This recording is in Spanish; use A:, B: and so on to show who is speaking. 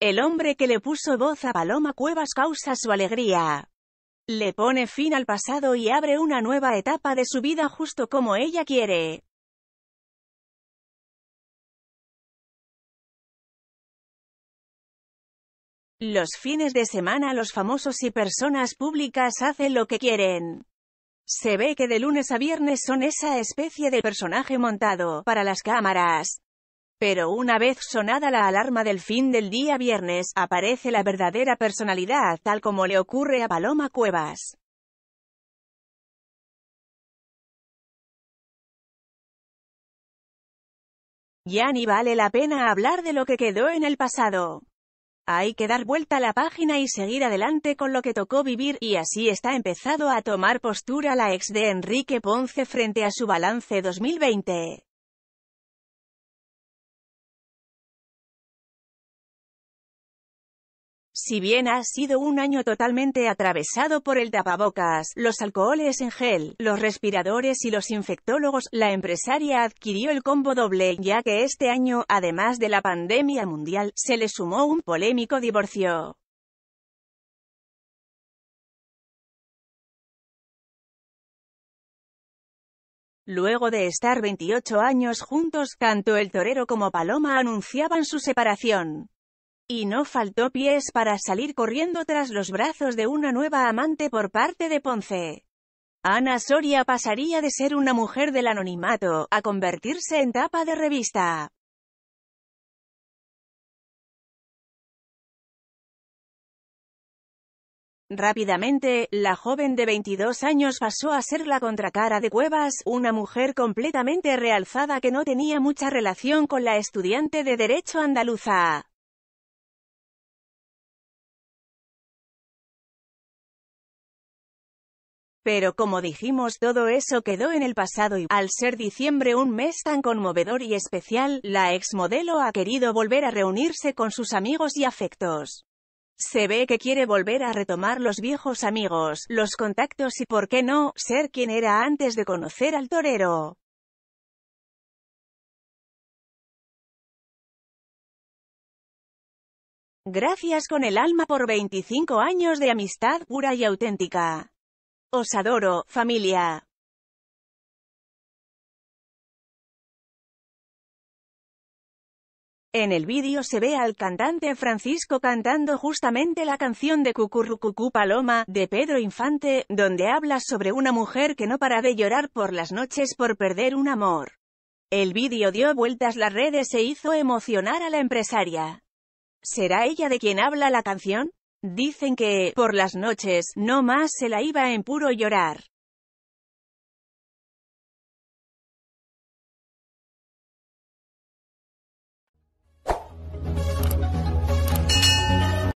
A: El hombre que le puso voz a Paloma Cuevas causa su alegría. Le pone fin al pasado y abre una nueva etapa de su vida justo como ella quiere. Los fines de semana los famosos y personas públicas hacen lo que quieren. Se ve que de lunes a viernes son esa especie de personaje montado, para las cámaras. Pero una vez sonada la alarma del fin del día viernes, aparece la verdadera personalidad, tal como le ocurre a Paloma Cuevas. Ya ni vale la pena hablar de lo que quedó en el pasado. Hay que dar vuelta a la página y seguir adelante con lo que tocó vivir, y así está empezado a tomar postura la ex de Enrique Ponce frente a su balance 2020. Si bien ha sido un año totalmente atravesado por el tapabocas, los alcoholes en gel, los respiradores y los infectólogos, la empresaria adquirió el combo doble, ya que este año, además de la pandemia mundial, se le sumó un polémico divorcio. Luego de estar 28 años juntos, tanto el torero como Paloma anunciaban su separación. Y no faltó pies para salir corriendo tras los brazos de una nueva amante por parte de Ponce. Ana Soria pasaría de ser una mujer del anonimato, a convertirse en tapa de revista. Rápidamente, la joven de 22 años pasó a ser la contracara de Cuevas, una mujer completamente realzada que no tenía mucha relación con la estudiante de Derecho andaluza.
B: Pero como dijimos,
A: todo eso quedó en el pasado y, al ser diciembre un mes tan conmovedor y especial, la ex modelo ha querido volver a reunirse con sus amigos y afectos. Se ve que quiere volver a retomar los viejos amigos, los contactos y, por qué no, ser quien era antes de conocer al torero.
B: Gracias con el alma por 25 años de amistad pura y auténtica. Os adoro, familia.
A: En el vídeo se ve al cantante Francisco cantando justamente la canción de Cucurrucucú Paloma, de Pedro Infante, donde habla sobre una mujer que no para de llorar por las noches por perder un amor. El vídeo dio vueltas las redes e hizo emocionar a la empresaria. ¿Será ella de quien habla la canción? Dicen que, por las noches, no más se la iba en puro llorar.